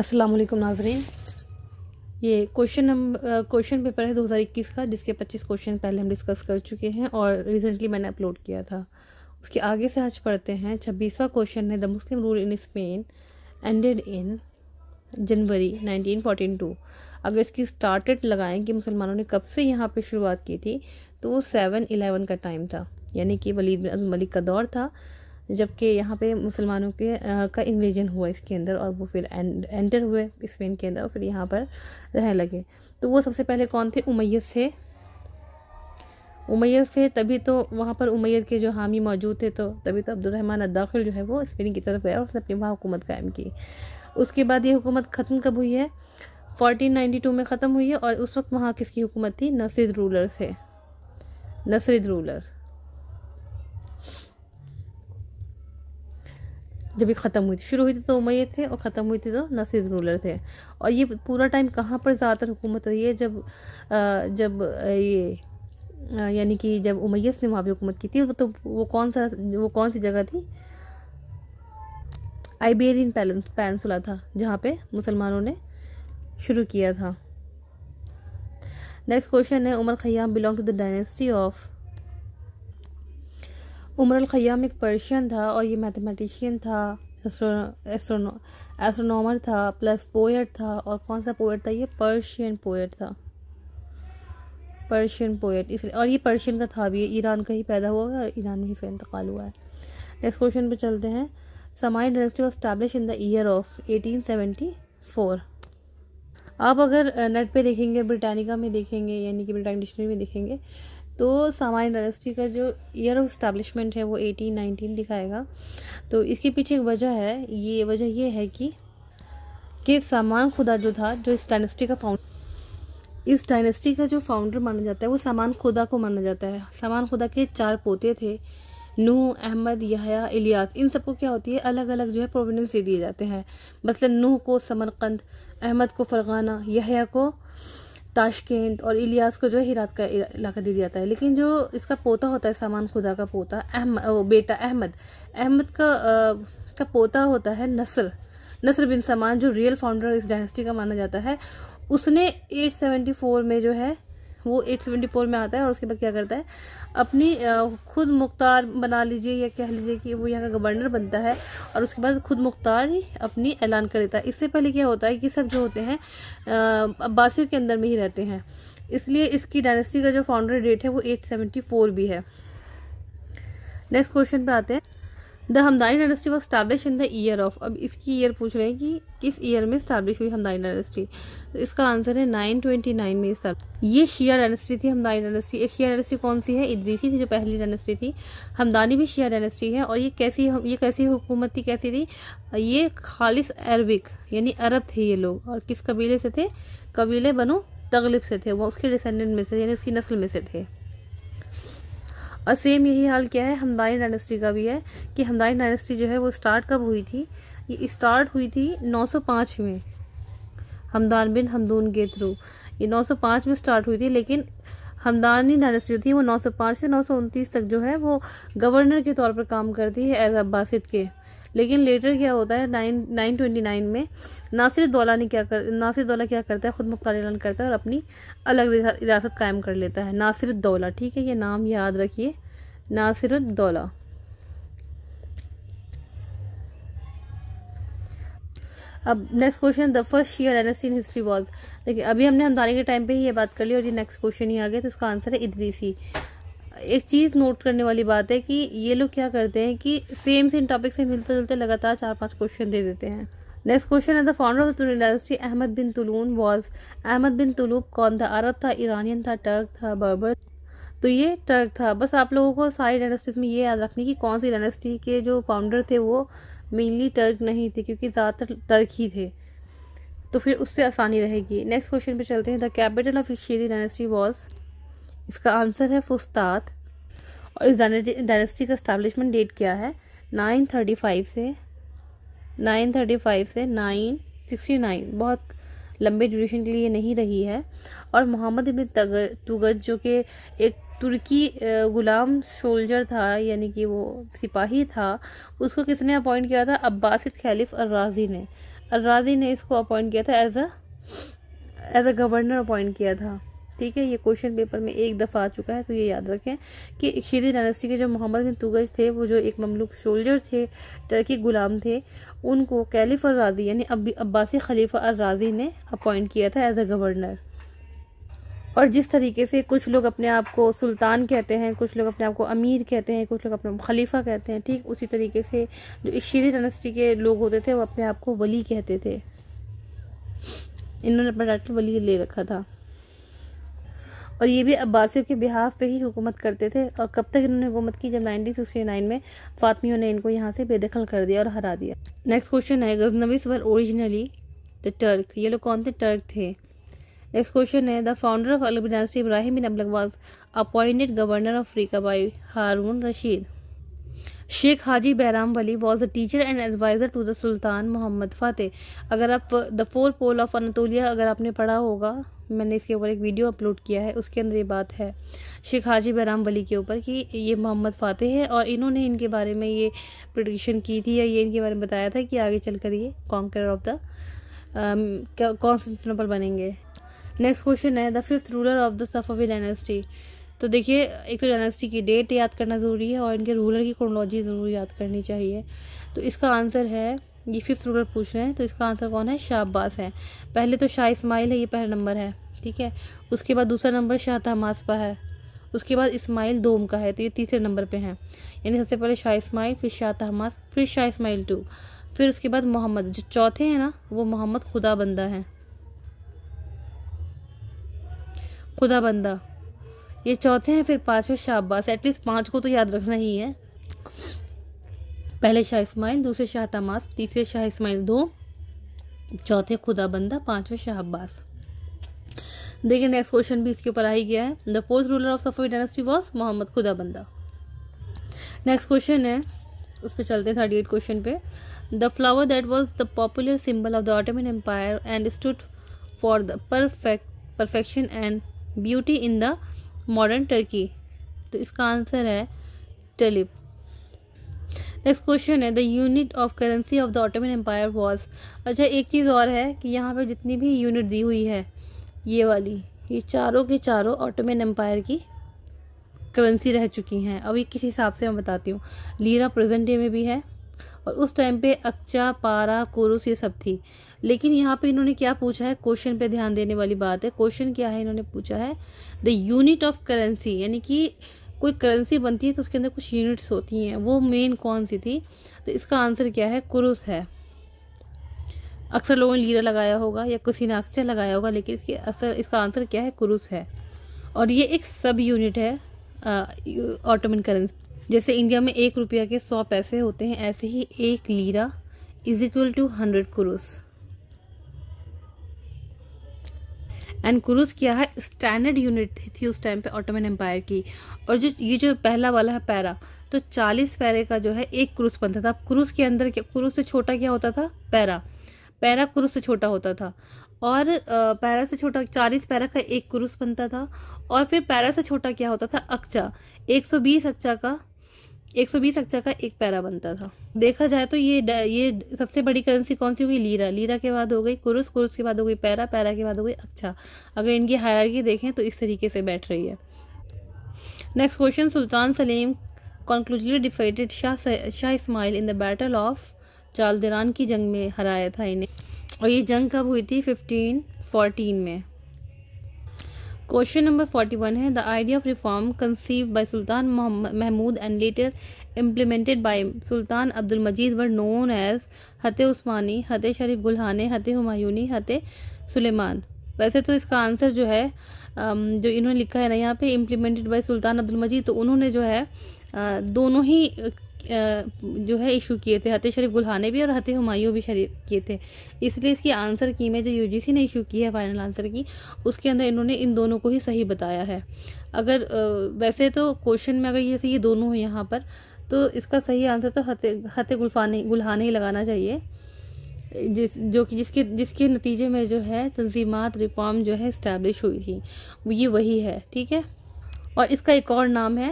अस्सलाम वालेकुम नाजरीन ये क्वेश्चन नंबर क्वेश्चन पेपर है 2021 का जिसके 25 क्वेश्चन पहले हम डिस्कस कर चुके हैं और रिसेंटली मैंने अपलोड किया था उसके आगे से आज पढ़ते हैं छब्बीसवा क्वेश्चन है the Muslim rule in Spain ended in January 1942 अगर इसकी स्टार्टेड लगाएं कि मुसलमानों ने कब से यहाँ पर शुरुआत की थी तो वो सेवन इलेवन का टाइम था यानी कि वलीद मलिक का दौर था जबकि यहाँ पे मुसलमानों के आ, का इन्वेजन हुआ इसके अंदर और वो फिर एंटर हुए स्पेन के अंदर और फिर यहाँ पर रहने लगे तो वो सबसे पहले कौन थे उमैद से उमैद से तभी तो वहाँ पर उमैद के जो हामी मौजूद थे तो तभी तो अब्दुलरहमान अदाखिल जो है वो स्पेन की तरफ गया और उसने अपनी वहाँ हुकूमत कायम की उसके बाद ये हुकूमत ख़त्म कब हुई है 1492 में ख़त्म हुई है और उस वक्त वहाँ किसकी हुकूमत थी नसरद रूलर से नसरद रूलर जब ये ख़त्म हुई थी शुरू हुई थी तो उमैये थे और ख़त्म हुई थी तो नसीद रूलर थे और ये पूरा टाइम कहाँ पर ज़्यादातर हुकूमत रही है जब आ, जब ये यानी कि जब उमैस ने वहाँ पर हुकूमत की थी तो वो कौन सा वो कौन सी जगह थी आइबेरियन पैंसुला था जहाँ पे मुसलमानों ने शुरू किया था नेक्स्ट क्वेश्चन है Omar Khayyam belong to the dynasty of Omar Khayyam एक पर्शियन था और ये मैथमेटिशियन था एस्ट्रोनो एस्ट्रोनॉमर था प्लस पोएट था और कौन सा पोएट था ये पर्शियन पोएट था पर्शियन पोएट इसलिए और ये पर्शियन का था भी ईरान का ही पैदा हुआ है और ईरान में ही इसका इंतकाल हुआ है नेक्स्ट क्वेश्चन पे चलते हैं समाई dynasty was established in the year of eighteen four आप अगर नेट पे देखेंगे ब्रिटानिका में देखेंगे यानी कि ब्रिटानिक डिक्शनरी में देखेंगे तो सामान्य डायनेस्टी का जो ईयर ऑफ स्टैब्लिशमेंट है वो एटीन नाइनटीन दिखाएगा तो इसके पीछे एक वजह है ये वजह ये है कि कि सामान खुदा जो था जो इस डायनेस्टी का फाउंड इस डायनेस्टी का जो फाउंडर माना जाता है वो सामान खुदा को माना जाता है सामान खुदा के चार पोते थे नूह अहमद यहाया इलियास इन सबको क्या होती है अलग अलग जो है प्रोविडेंस दे दिए जाते हैं मसलन मतलब नूह को समरकंद अहमद को फरगाना यहाया को ताशकंद और इलियास को जो है हिरात का इलाका दे दिया जाता है लेकिन जो इसका पोता होता है सामान खुदा का पोता अहमद बेटा अहमद अहमद का आ, का पोता होता है नसर नसर बिन समान जो रियल फाउंडर इस डायनेस्टी का माना जाता है उसने 874 में जो है वो एट सेवेंटी फोर में आता है और उसके बाद क्या करता है अपनी खुद मुख्तार बना लीजिए या कह लीजिए कि वो यहाँ का गवर्नर बनता है और उसके बाद खुद मुख्तार ही अपनी ऐलान कर देता है इससे पहले क्या होता है कि सब जो होते हैं अब्बासियों के अंदर में ही रहते हैं इसलिए इसकी डायनेस्टी का जो फाउंडर डेट है वो एट सेवेंटी फोर भी है नेक्स्ट क्वेश्चन पे आते हैं the Hamdani dynasty was established in the year of अब इसकी ईयर पूछ रहे हैं कि किस ईयर में स्टैब्लिश हुई हमदानी डायनेस्टी तो इसका आंसर है नाइन ट्वेंटी नाइन में ये शिया डायनेस्टी थी हमदानी डायनेस्टी एक शिया डायनेस्टी कौन सी है इद्रीसी थी जो पहली डायनेस्टी थी हमदानी भी शिया डायनेस्टी है और ये कैसी ये कैसी हुकूमत थी कैसी थी ये खालिस अरबिक यानी अरब थे ये लोग और किस कबीले से थे कबीले बनो तगलिब से थे वो उसके डिसेंडेंट में से यानी उसकी नस्ल में से थे और सेम यही हाल क्या है हमदानी डायनेस्टी का भी है कि हमदानी डायनेस्टी जो है वो स्टार्ट कब हुई थी ये स्टार्ट हुई थी 905 में हमदान बिन हमदून के थ्रू ये 905 में स्टार्ट हुई थी लेकिन हमदानी डायनेस्टी जो थी वो 905 से नौ तक जो है वो गवर्नर के तौर पर काम करती है एज अब्बासद के लेकिन लेटर क्या होता है नाइन नाइन ट्वेंटी नाइन में नासिर दौला ने क्या कर नासिर दौला क्या करता है ख़ुद मुख्तार ऐलान करता है और अपनी अलग रियासत कायम कर लेता है नासिर दौला ठीक है ये नाम याद रखिए नासिर दौला अब next question the first Shia dynasty in history was देखिए अभी हमने हमदानी के टाइम पे ही ये बात कर ली और ये नेक्स्ट क्वेश्चन ही आ गया तो इसका आंसर है इदरीसी एक चीज़ नोट करने वाली बात है कि ये लोग क्या करते हैं कि सेम सेम टॉपिक से मिलते जुलते लगातार चार पांच क्वेश्चन दे देते हैं नेक्स्ट क्वेश्चन है the founder of the industry Ahmad bin Tulun was Ahmad bin Tulub कौन था अरब था ईरानियन था टर्क था बर्बर तो ये टर्क था बस आप लोगों को सारी डायनेस्टीज में ये याद रखनी कि कौन सी डायनेस्टी के जो फाउंडर थे वो मेनली टर्क नहीं थे क्योंकि ज़्यादातर टर्क ही थे तो फिर उससे आसानी रहेगी नेक्स्ट क्वेश्चन पे चलते हैं the capital of Sheri dynasty was इसका आंसर है फुस्तात और इस डायनेस्टी का इस्टेब्लिशमेंट डेट क्या है नाइन थर्टी फाइव से नाइन थर्टी फाइव से नाइन सिक्सटी नाइन बहुत लंबे ड्यूरेशन के लिए नहीं रही है और मोहम्मद इबिन तुगत जो कि एक तुर्की गुलाम सोल्जर था यानी कि वो सिपाही था उसको किसने अपॉइंट किया था अब्बास खैलिफ अर्राजी ने अर्राजी ने इसको अपॉइंट किया था as a as a governor appoint किया था ठीक है ये क्वेश्चन पेपर में एक दफ़ा आ चुका है तो ये याद रखें कि शीरी डायनेस्टी के जो मोहम्मद बिन तुगज थे वो जो एक ममलुक सोल्जर थे टर्की गुलाम थे उनको कैलिफ और राजी यानी अब अब्बासी खलीफा और राजी ने अपॉइंट किया था एज अ गवर्नर और जिस तरीके से कुछ लोग अपने आप को सुल्तान कहते हैं कुछ लोग अपने आप को अमीर कहते हैं कुछ लोग अपने खलीफा कहते हैं ठीक उसी तरीके से जो शीरी डायनेस्टी के लोग होते थे वो अपने आप को वली कहते थे इन्होंने अपना टाइटल वली ले रखा था और ये भी अब्बासियों के बिहाफ पे ही हुकूमत करते थे और कब तक इन्होंने हुकूमत की जब 1969 में फातमियों ने इनको यहाँ से बेदखल कर दिया और हरा दिया नेक्स्ट क्वेश्चन है गजनवी सवर ओरिजिनली द टर्क ये लोग कौन से टर्क थे नेक्स्ट क्वेश्चन है द फाउंडर ऑफ अलबिनास्टी Ibrahim bin Ablagwaz appointed governor of Africa by Harun Rashid Sheikh Haji Bahram Wali was a teacher and adviser to the sultan Mohammed Fateh अगर आप the four pole of Anatolia अगर आपने पढ़ा होगा मैंने इसके ऊपर एक वीडियो अपलोड किया है उसके अंदर ये बात है शेख हाजी बहराम वली के ऊपर कि ये मोहम्मद फातेह है और इन्होंने इनके बारे में ये प्रोडिक्शन की थी या ये इनके बारे में बताया था कि आगे चल कर ये कॉन्कर ऑफ द कॉन्स्टेंटनोपल बनेंगे नेक्स्ट क्वेश्चन है the fifth ruler of the Safavi dynasty तो देखिए एक तो डायनेस्टी की डेट याद करना ज़रूरी है और इनके रूलर की क्रोनोलॉजी ज़रूर याद करनी चाहिए तो इसका आंसर है ये फिफ्थ रूलर पूछ रहे हैं तो इसका आंसर कौन है शाह अब्बास है पहले तो शाह इस्माइल है ये पहला नंबर है ठीक है उसके बाद दूसरा नंबर शाह तहमासपा है उसके बाद इस्माइल दोम का है तो ये तीसरे नंबर पे हैं यानी सबसे पहले शाह इसमाइल फिर शाह तहमास फिर शाह इस्माइल टू फिर उसके बाद मोहम्मद जो चौथे हैं ना वो मोहम्मद खुदा बंदा है खुदा बंदा ये चौथे हैं फिर पांचवें शाहबाज एटलीस्ट पांच को तो याद रखना ही है पहले शाह इसमाइल दूसरे शाह तमास तीसरे शाह इसमाइल दो चौथे खुदा बंदा पांचवें शाह अब्बास देखिए नेक्स्ट क्वेश्चन भी इसके ऊपर आ ही गया है the fourth ruler of Safavi dynasty was Mohammed Khuda Banda next question है उस पर चलते हैं थर्टी एट क्वेश्चन पे the flower that was the popular symbol of the Ottoman empire and stood for the perfect perfection and beauty in the modern Turkey तो इसका answer है tulip next question है the unit of currency of the Ottoman empire was अच्छा एक चीज़ और है कि यहाँ पर जितनी भी यूनिट दी हुई है ये वाली ये चारों के चारों ऑटोमन एम्पायर की करेंसी रह चुकी हैं अब ये किस हिसाब से मैं बताती हूँ लीरा प्रेजेंट डे में भी है और उस टाइम पे अक्चा पारा कुरुस ये सब थी लेकिन यहाँ पे इन्होंने क्या पूछा है क्वेश्चन पे ध्यान देने वाली बात है क्वेश्चन क्या है इन्होंने पूछा है द यूनिट ऑफ करेंसी यानी कि कोई करेंसी बनती है तो उसके अंदर कुछ यूनिट्स होती हैं वो मेन कौन सी थी तो इसका आंसर क्या है कुरुस है अक्सर लोगों ने लीरा लगाया होगा या कुसिनाक्चा लगाया होगा लेकिन इसके असर इसका आंसर क्या है कुरुस है और ये एक सब यूनिट है ऑटोमिन करेंसी जैसे इंडिया में एक रुपया के सौ पैसे होते हैं ऐसे ही एक lira is equal to hundred kurus and kurus क्या है स्टैंडर्ड यूनिट थी उस टाइम पे ऑटोमन एम्पायर की और जो ये जो पहला वाला है पैरा तो 40 पैरे का जो है एक क्रूज बनता था क्रूज के अंदर क्या क्रूज से छोटा क्या होता था पैरा पैरा क्रूज से छोटा होता था और पैरा से छोटा चालीस पैरा का एक क्रूस बनता था और फिर पैरा से छोटा क्या होता था अक्चा बीस अक्चा का एक सौ बीस अक्षर का एक पैरा बनता था देखा जाए तो ये ये सबसे बड़ी करेंसी कौन सी हुई लीरा लीरा के बाद हो गई कुरुस कुरुस के बाद हो गई पैरा पैरा के बाद हो गई अच्छा अगर इनकी की देखें तो इस तरीके से बैठ रही है next question Sultan Selim conclusively defeated Shah Shah Ismail in the battle of Chaldiran की जंग में हराया था इन्हें और ये जंग कब हुई थी फिफ्टीन फोर्टीन में क्वेश्चन नंबर फोर्टी वन है the idea of reform conceive by Sultan Mahmud and later implemented by Sultan Abdul Majid were known as हते उस्मानी हते शरीफ गुल्हाने हते हुमायूनी हते सुलेमान वैसे तो इसका आंसर जो है जो इन्होंने लिखा है ना यहाँ पे implemented by Sultan Abdul Majid तो उन्होंने जो है दोनों ही जो है इशू किए थे हते शरीफ गुल्हाने भी और हते हमायूं भी शरीफ किए थे इसलिए इसकी आंसर की में जो यूजीसी ने इशू की है फाइनल आंसर की उसके अंदर इन्होंने इन दोनों को ही सही बताया है अगर वैसे तो क्वेश्चन में अगर ये सही दोनों हो यहाँ पर तो इसका सही आंसर तो हते हते गुल्फाने गुल्हाने ही लगाना चाहिए जिस जो कि जिसके जिसके नतीजे में जो है तंजीमत रिफॉर्म जो है इस्टेब्लिश हुई थी ये वही है ठीक है और इसका एक और नाम है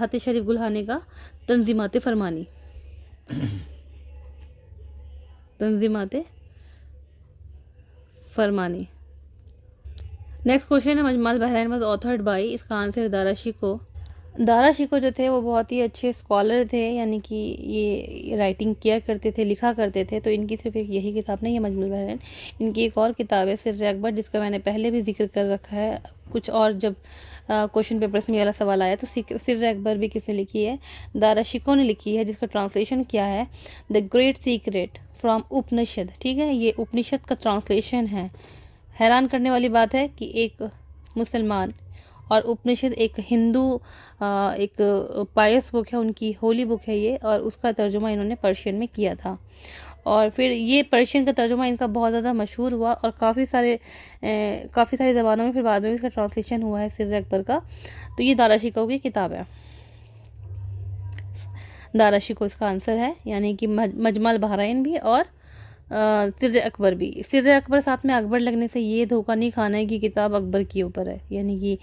हत शरीफ गुल्हाने का तंजीमत फरमानी तंजीमत फरमानी नेक्स्ट क्वेश्चन है Majmal Bahran was authored by इसका आंसर दाराशी को दारा शिको जो थे वो बहुत ही अच्छे स्कॉलर थे यानी कि ये राइटिंग किया करते थे लिखा करते थे तो इनकी सिर्फ एक यही किताब नहीं है मजमूल बहरन इनकी एक और किताब है सिर अकबर जिसका मैंने पहले भी जिक्र कर रखा है कुछ और जब क्वेश्चन पेपर्स में वाला सवाल आया तो सिर अकबर भी किसने लिखी है दारा शिको ने लिखी है जिसका ट्रांसलेशन किया है the great secret from Upanishad ठीक है ये उपनिषद का ट्रांसलेशन है हैरान करने वाली बात है कि एक मुसलमान और उपनिषद एक हिंदू एक पायस बुक है उनकी होली बुक है ये और उसका तर्जुमा इन्होंने पर्शियन में किया था और फिर ये पर्शियन का तर्जुमा इनका बहुत ज़्यादा मशहूर हुआ और काफ़ी सारे काफ़ी सारी ज़बानों में फिर बाद में इसका ट्रांसलेशन हुआ है सिर अकबर का तो ये दारा शिकाऊ की किताब है दारा शिको इसका आंसर है यानी कि मजमल बहराइन भी और सिर अकबर भी सिर अकबर साथ में अकबर लगने से ये धोखा नहीं खाना है कि किताब अकबर के ऊपर है यानी कि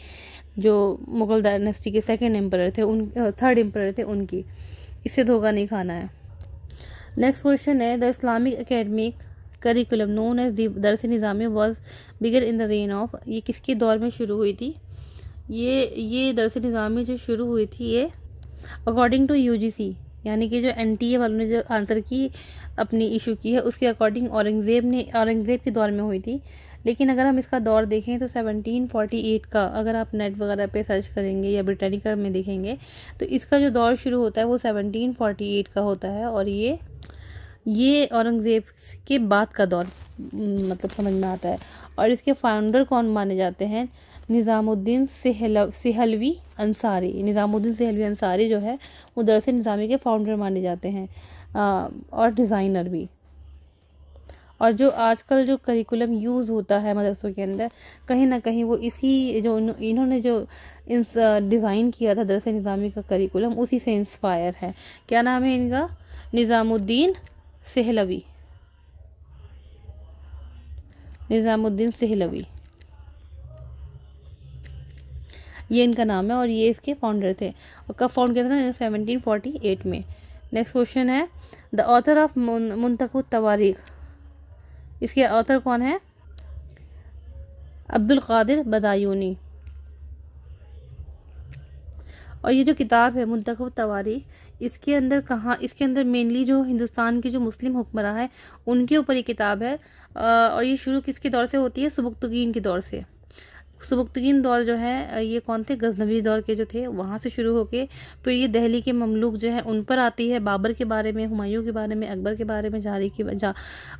जो मुगल डायनेस्टी के सेकेंड एम्पर थे उन थर्ड एम्पर थे उनकी इससे धोखा नहीं खाना है नेक्स्ट क्वेश्चन है the Islamic academic curriculum known as Dars Nizami was began in the reign of ये किसके दौर में शुरू हुई थी ये ये दरस निज़ामी जो शुरू हुई थी ये अकॉर्डिंग टू यू यानी कि जो एन वालों ने जो आंसर की अपनी इशू की है उसके अकॉर्डिंग औरंगज़ेब ने औरंगज़ेब के दौर में हुई थी लेकिन अगर हम इसका दौर देखें तो 1748 का अगर आप नेट वगैरह पे सर्च करेंगे या ब्रिटानिका में देखेंगे तो इसका जो दौर शुरू होता है वो 1748 का होता है और ये ये औरंगज़ेब के बाद का दौर मतलब समझ में आता है और इसके फाउंडर कौन माने जाते हैं निज़ामुद्दीन सहल सहलवी अंसारी निज़ामुद्दीन सहलवी अंसारी जो है वो दरअसल निज़ामी के फाउंडर माने जाते हैं और डिज़ाइनर भी और जो आजकल जो करिकुलम यूज़ होता है मदरसों के अंदर कहीं ना कहीं वो इसी जो इन्होंने जो डिज़ाइन किया था दरअसल निज़ामी का करिकुलम उसी से इंस्पायर है क्या नाम है इनका निज़ामुद्दीन सहलवी निज़ामुद्दीन सहलवी ये इनका नाम है और ये इसके फाउंडर थे और कब फाउंड किया था ना सेवनटीन फोर्टी एट में नेक्स्ट क्वेश्चन है the author of Muntakhab Tawarikh इसके ऑथर कौन है अब्दुल कादिर बदायूनी और ये जो किताब है मुंतखब तवारीख इसके अंदर कहाँ इसके अंदर मेनली जो हिंदुस्तान के जो मुस्लिम हुक्मरान है उनके ऊपर ये किताब है और ये शुरू किसके दौर से होती है सबुकतगीन के दौर से सुबुक्तगीन दौर जो है ये कौन थे गजनबी दौर के जो थे वहाँ से शुरू होके फिर ये दहली के ममलूक जो है उन पर आती है बाबर के बारे में हुमायूं के बारे में अकबर के बारे में जारी के जा,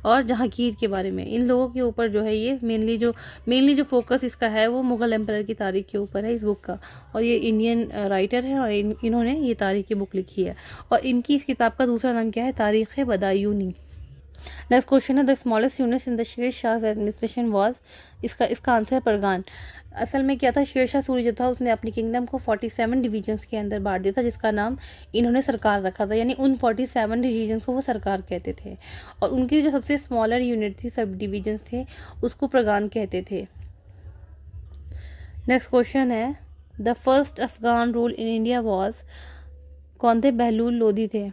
और जहांगीर के बारे में इन लोगों के ऊपर जो है ये मेनली जो मेनली जो फोकस इसका है वो मुगल एम्पायर की तारीख के ऊपर है इस बुक का और ये इंडियन राइटर है और इन, इन्होंने ये तारीख की बुक लिखी है और इनकी इस किताब का दूसरा नाम क्या है तारीख़ बदायूनी नेक्स्ट क्वेश्चन है the smallest unit in the Sher Shah administration was इसका इसका आंसर है परगान असल में क्या था शाह सूरी जो था उसने अपनी किंगडम को 47 डिवीजन्स के अंदर बांट दिया था जिसका नाम इन्होंने सरकार रखा था यानी उन 47 डिवीजन्स को वो सरकार कहते थे और उनकी जो सबसे स्मॉलर यूनिट थी सब डिवीजन्स थे उसको प्रगान कहते थे नेक्स्ट क्वेश्चन है the first Afghan rule in India was कौन थे बहलूल लोधी थे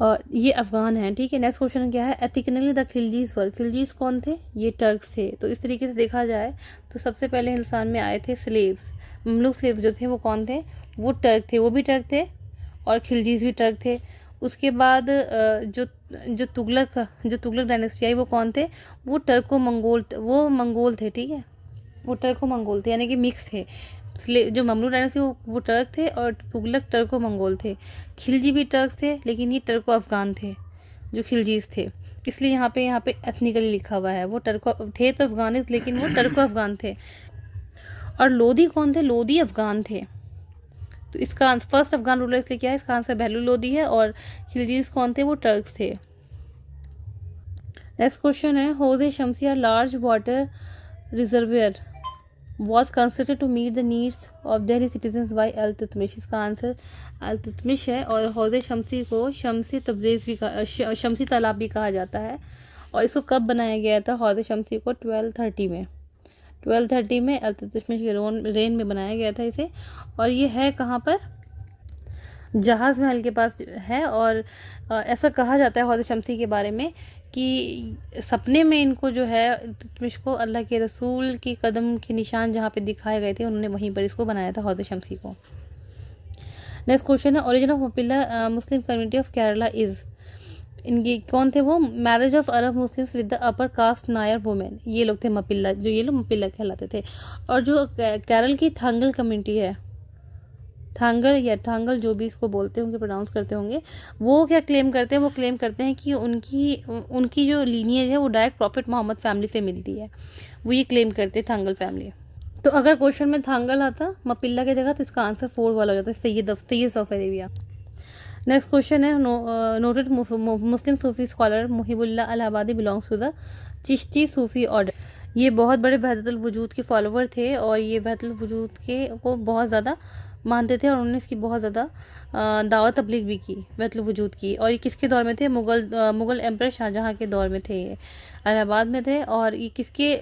और ये अफगान हैं ठीक है नेक्स्ट क्वेश्चन क्या है एथिकनली द खिलजीज वर खिलजीज कौन थे ये टर्क्स थे तो इस तरीके से देखा जाए तो सबसे पहले हिंदुस्तान में आए थे स्लेव्स मलुक स्लेव्स जो थे वो कौन थे वो टर्क थे वो भी टर्क थे और खिलजीज भी टर्क थे उसके बाद जो जो तुगलक जो तुगलक डायनेस्टी आई वो कौन थे वो टर्को मंगोल वो मंगोल थे ठीक है वो टर्को मंगोल थे यानी कि मिक्स थे जो ममलू डायनेस्टी वो, वो टर्क थे और तुगलक टर्को मंगोल थे खिलजी भी टर्क थे लेकिन ये टर्को अफगान थे जो खिलजीज थे इसलिए यहाँ पे यहाँ पे एथनिकली लिखा हुआ है वो टर्को थे तो अफगान लेकिन वो टर्को अफगान थे और लोधी कौन थे लोधी अफगान थे तो इसका फर्स्ट अफगान रूलर इसलिए क्या है इसका आंसर बहलू लोधी है और खिलजीज कौन थे वो टर्क थे नेक्स्ट क्वेश्चन है Hauze Shamsia large water reservoir was constructed to meet the needs of Delhi citizen by अल इसका आंसर अल है और हौज शमसी को शमसी तब्रेज भी कहा शमसी तालाब भी कहा जाता है और इसको कब बनाया गया था हौज शमसी को ट्वेल्व थर्टी में ट्वेल्व थर्टी में अल तुतमिश के रेन में बनाया गया था इसे और ये है कहाँ पर जहाज़ महल के पास है और ऐसा कहा जाता है हौज शमसी के बारे में कि सपने में इनको जो है इल्तुतमिश को अल्लाह के रसूल के कदम के निशान जहाँ पे दिखाए गए थे उन्होंने वहीं पर इसको बनाया था हौज शमसी को नेक्स्ट क्वेश्चन है origin of Mappila Muslim community of Kerala is इनके कौन थे वो marriage of Arab Muslims with the upper caste Nair women ये लोग थे मपिल्ला जो ये लोग मपिल्ला कहलाते थे और जो केरल की थंगल कम्युनिटी है थांगल या थांगल जो भी इसको बोलते होंगे प्रोनाउंस करते होंगे वो क्या क्लेम करते हैं वो क्लेम करते हैं कि उनकी उनकी जो लीनियज है वो डायरेक्ट प्रॉफिट मोहम्मद फैमिली से मिलती है वो ये क्लेम करते हैं थांगल फैमिली तो अगर क्वेश्चन में थांगल आता मपिल्ला की जगह तो इसका आंसर फोर वाला हो जाता है Syed Syed south Arabia next question है noted uh, Muslim Sufi scholar Muhibullah Allahabadi belongs to the Chishti Sufi order ये बहुत बड़े बहदतुल वजूद के फॉलोवर थे और ये बहदतुल वजूद के को बहुत ज़्यादा मानते थे और उन्होंने इसकी बहुत ज़्यादा दावा तबलीग भी की मतलब वजूद की और ये किसके दौर में थे मुगल मुगल एम्पर शाहजहाँ के दौर में थे ये अलाहाबाद में थे और ये किसके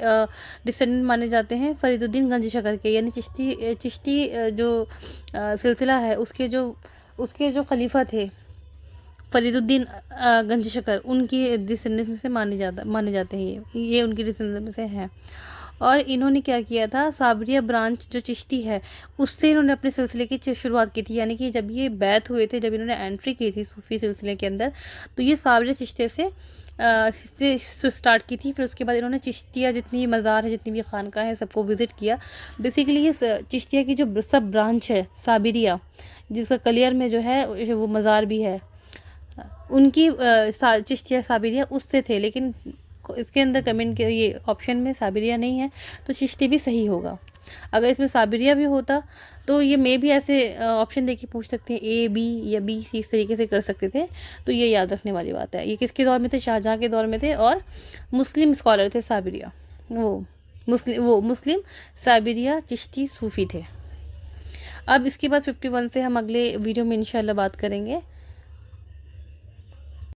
डिसेंडेंट माने जाते हैं फरीदुद्दीन गंज शकर के यानी चिश्ती चिश्ती जो सिलसिला है उसके जो उसके जो खलीफा थे फरीदुद्दीन गंज शकर उनकी डिसेंडेंट में से माने जाता माने जाते हैं ये ये उनकी डिसेंडेंट से हैं और इन्होंने क्या किया था साबरिया ब्रांच जो चिश्ती है उससे इन्होंने अपने सिलसिले की शुरुआत की थी यानी कि जब ये बैत हुए थे जब इन्होंने एंट्री की थी सूफी सिलसिले के अंदर तो ये साबरिया चिश्ते से से स्टार्ट की थी फिर उसके बाद इन्होंने चिश्तिया जितनी भी मज़ार है जितनी भी खानका है सबको विज़िट किया बेसिकली ये चिश्तिया की जो सब ब्रांच है साबिरिया जिसका कलियर में जो है वो मज़ार भी है उनकी चिश्तिया साबिरिया उससे थे लेकिन इसके अंदर कमेंट के ये ऑप्शन में साबिरिया नहीं है तो चिश्ती भी सही होगा अगर इसमें साबिरिया भी होता तो ये मे भी ऐसे ऑप्शन देके पूछ सकते हैं ए बी या बी सी इस तरीके से कर सकते थे तो ये याद रखने वाली बात है ये किसके दौर में थे शाहजहाँ के दौर में थे और मुस्लिम स्कॉलर थे साबिरिया वो मुस्लिम वो मुस्लिम साबिरिया चिश्ती सूफ़ी थे अब इसके बाद फिफ्टी वन से हम अगले वीडियो में इंशाल्लाह बात करेंगे